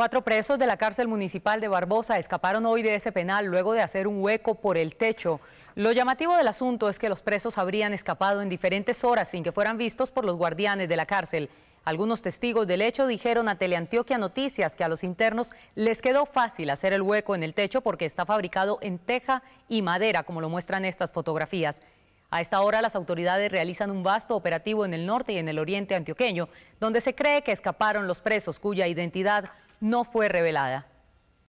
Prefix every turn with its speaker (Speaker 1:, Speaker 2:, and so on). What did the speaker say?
Speaker 1: Cuatro presos de la cárcel municipal de Barbosa escaparon hoy de ese penal luego de hacer un hueco por el techo. Lo llamativo del asunto es que los presos habrían escapado en diferentes horas sin que fueran vistos por los guardianes de la cárcel. Algunos testigos del hecho dijeron a Teleantioquia Noticias que a los internos les quedó fácil hacer el hueco en el techo porque está fabricado en teja y madera, como lo muestran estas fotografías. A esta hora las autoridades realizan un vasto operativo en el norte y en el oriente antioqueño, donde se cree que escaparon los presos cuya identidad no fue revelada.